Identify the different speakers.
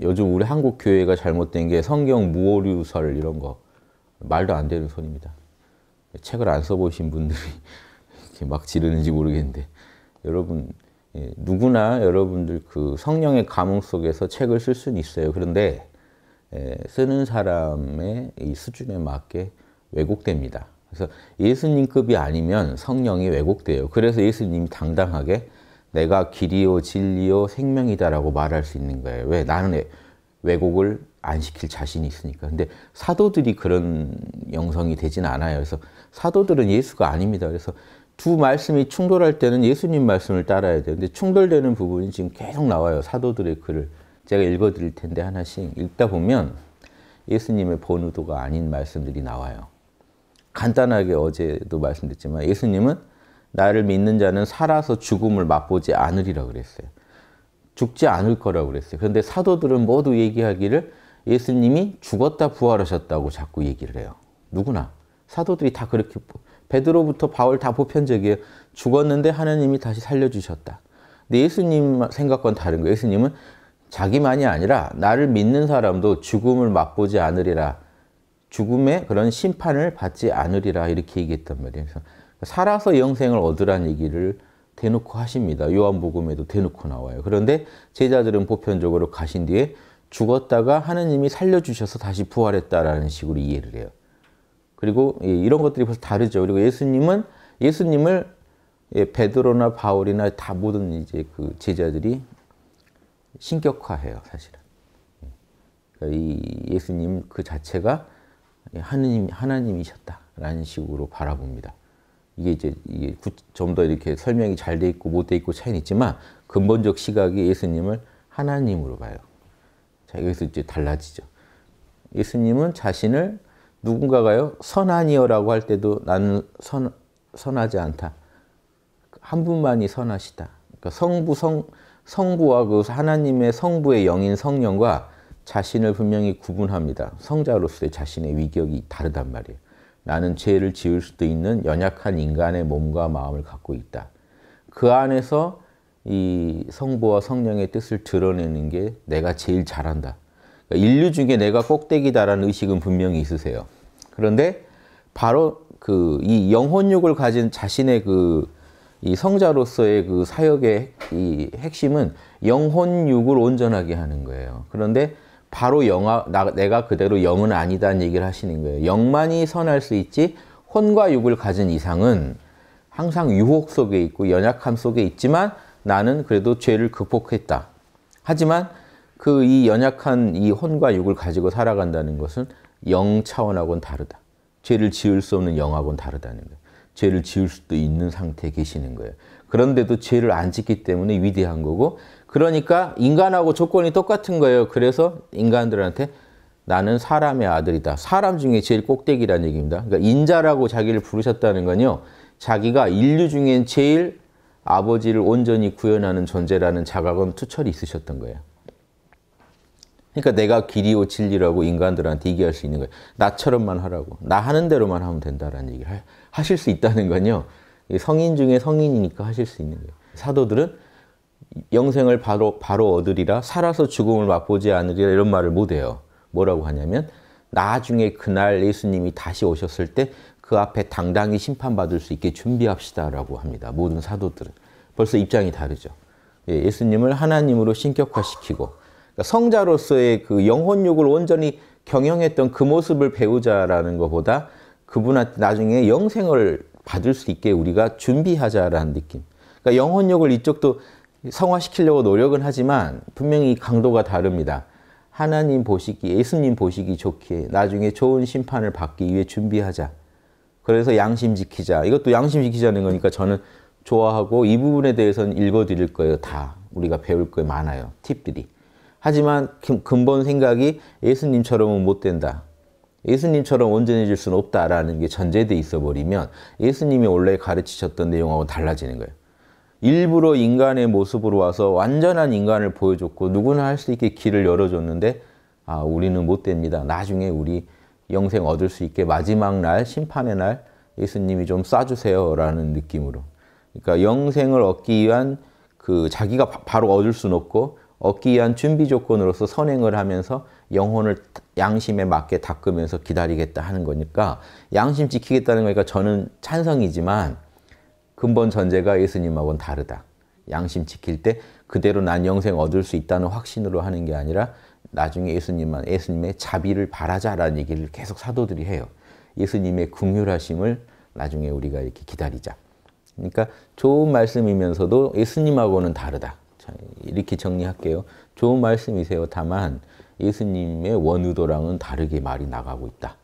Speaker 1: 요즘 우리 한국 교회가 잘못된 게 성경 무오류설 이런 거 말도 안 되는 소리입니다. 책을 안 써보신 분들이 이렇게 막 지르는지 모르겠는데 여러분 예, 누구나 여러분들 그 성령의 감흥 속에서 책을 쓸 수는 있어요. 그런데 예, 쓰는 사람의 이 수준에 맞게 왜곡됩니다. 그래서 예수님급이 아니면 성령이 왜곡돼요. 그래서 예수님이 당당하게 내가 길이요 진리요 생명이다라고 말할 수 있는 거예요. 왜 나는 왜곡을 안 시킬 자신이 있으니까. 근데 사도들이 그런 영성이 되진 않아요. 그래서 사도들은 예수가 아닙니다. 그래서 두 말씀이 충돌할 때는 예수님 말씀을 따라야 돼요. 데 충돌되는 부분이 지금 계속 나와요. 사도들의 글을. 제가 읽어드릴 텐데 하나씩 읽다 보면 예수님의 본의도가 아닌 말씀들이 나와요. 간단하게 어제도 말씀드렸지만 예수님은 나를 믿는 자는 살아서 죽음을 맛보지 않으리라 그랬어요. 죽지 않을 거라고 그랬어요. 그런데 사도들은 모두 얘기하기를 예수님이 죽었다 부활하셨다고 자꾸 얘기를 해요. 누구나 사도들이 다 그렇게 베드로부터 바울 다 보편적이에요. 죽었는데 하나님이 다시 살려주셨다. 근데 예수님 생각과는 다른 거예요. 예수님은 자기만이 아니라 나를 믿는 사람도 죽음을 맛보지 않으리라. 죽음의 그런 심판을 받지 않으리라 이렇게 얘기했단 말이에요. 그래서 살아서 영생을 얻으라는 얘기를 대놓고 하십니다. 요한복음에도 대놓고 나와요. 그런데 제자들은 보편적으로 가신 뒤에 죽었다가 하느님이 살려주셔서 다시 부활했다라는 식으로 이해를 해요. 그리고 이런 것들이 벌써 다르죠. 그리고 예수님은 예수님을 예, 베드로나 바울이나 다 모든 이제 그 제자들이 신격화해요, 사실은. 그러니까 이 예수님 그 자체가 하느님 하나님이셨다라는 식으로 바라봅니다. 이게 이제 이게 좀 더 이렇게 설명이 잘 돼 있고 못 돼 있고 차이는 있지만 근본적 시각이 예수님을 하나님으로 봐요. 자 여기서 이제 달라지죠. 예수님은 자신을 누군가가요 선하니어라고 할 때도 나는 선 선하지 않다. 한 분만이 선하시다. 그러니까 성부 성 성부와 그 하나님의 성부의 영인 성령과 자신을 분명히 구분합니다. 성자로서의 자신의 위격이 다르단 말이에요. 나는 죄를 지을 수도 있는 연약한 인간의 몸과 마음을 갖고 있다. 그 안에서 이 성부와 성령의 뜻을 드러내는 게 내가 제일 잘한다. 그러니까 인류 중에 내가 꼭대기다라는 의식은 분명히 있으세요. 그런데 바로 그 이 영혼욕을 가진 자신의 그 이 성자로서의 그 사역의 이 핵심은 영혼육을 온전하게 하는 거예요. 그런데 바로 영아, 나, 내가 그대로 영은 아니다는 얘기를 하시는 거예요. 영만이 선할 수 있지 혼과 육을 가진 이상은 항상 유혹 속에 있고 연약함 속에 있지만 나는 그래도 죄를 극복했다. 하지만 그 이 연약한 이 혼과 육을 가지고 살아간다는 것은 영 차원하고는 다르다. 죄를 지을 수 없는 영하고는 다르다는 거예요. 죄를 지을 수도 있는 상태에 계시는 거예요. 그런데도 죄를 안 짓기 때문에 위대한 거고 그러니까 인간하고 조건이 똑같은 거예요. 그래서 인간들한테 나는 사람의 아들이다. 사람 중에 제일 꼭대기란 얘기입니다. 그러니까 인자라고 자기를 부르셨다는 건요. 자기가 인류 중에 제일 아버지를 온전히 구현하는 존재라는 자각은 투철이 있으셨던 거예요. 그러니까 내가 길이오 진리라고 인간들한테 얘기할 수 있는 거예요. 나처럼만 하라고. 나 하는 대로만 하면 된다라는 얘기를 하실 수 있다는 건요. 성인 중에 성인이니까 하실 수 있는 거예요. 사도들은 영생을 바로 바로 얻으리라 살아서 죽음을 맛보지 않으리라 이런 말을 못 해요. 뭐라고 하냐면 나중에 그날 예수님이 다시 오셨을 때 그 앞에 당당히 심판받을 수 있게 준비합시다라고 합니다. 모든 사도들은 벌써 입장이 다르죠. 예, 스님을 하나님으로 신격화시키고 그러니까 성자로서의 그 영혼욕을 온전히 경영했던 그 모습을 배우자라는 것보다 그분한테 나중에 영생을 받을 수 있게 우리가 준비하자라는 느낌. 그러니까 영혼욕을 이쪽도 성화시키려고 노력은 하지만 분명히 강도가 다릅니다. 하나님 보시기, 예수님 보시기 좋기 나중에 좋은 심판을 받기 위해 준비하자. 그래서 양심 지키자. 이것도 양심 지키자는 거니까 저는 좋아하고 이 부분에 대해서는 읽어드릴 거예요. 다 우리가 배울 거 많아요. 팁들이. 하지만 근본 생각이 예수님처럼은 못 된다. 예수님처럼 온전해질 수는 없다라는 게 전제돼 있어 버리면 예수님이 원래 가르치셨던 내용하고 달라지는 거예요. 일부러 인간의 모습으로 와서 완전한 인간을 보여줬고 누구나 할 수 있게 길을 열어줬는데 아 우리는 못 됩니다. 나중에 우리 영생 얻을 수 있게 마지막 날 심판의 날 예수님이 좀 싸주세요라는 느낌으로 그러니까 영생을 얻기 위한 그 자기가 바로 얻을 수는 없고 얻기 위한 준비 조건으로서 선행을 하면서 영혼을 양심에 맞게 닦으면서 기다리겠다 하는 거니까 양심 지키겠다는 거니까 저는 찬성이지만 근본 전제가 예수님하고는 다르다. 양심 지킬 때 그대로 난 영생 얻을 수 있다는 확신으로 하는 게 아니라 나중에 예수님만 예수님의 자비를 바라자라는 얘기를 계속 사도들이 해요. 예수님의 궁휼하심을 나중에 우리가 이렇게 기다리자. 그러니까 좋은 말씀이면서도 예수님하고는 다르다. 자, 이렇게 정리할게요. 좋은 말씀이세요. 다만 예수님의 원의도랑은 다르게 말이 나가고 있다.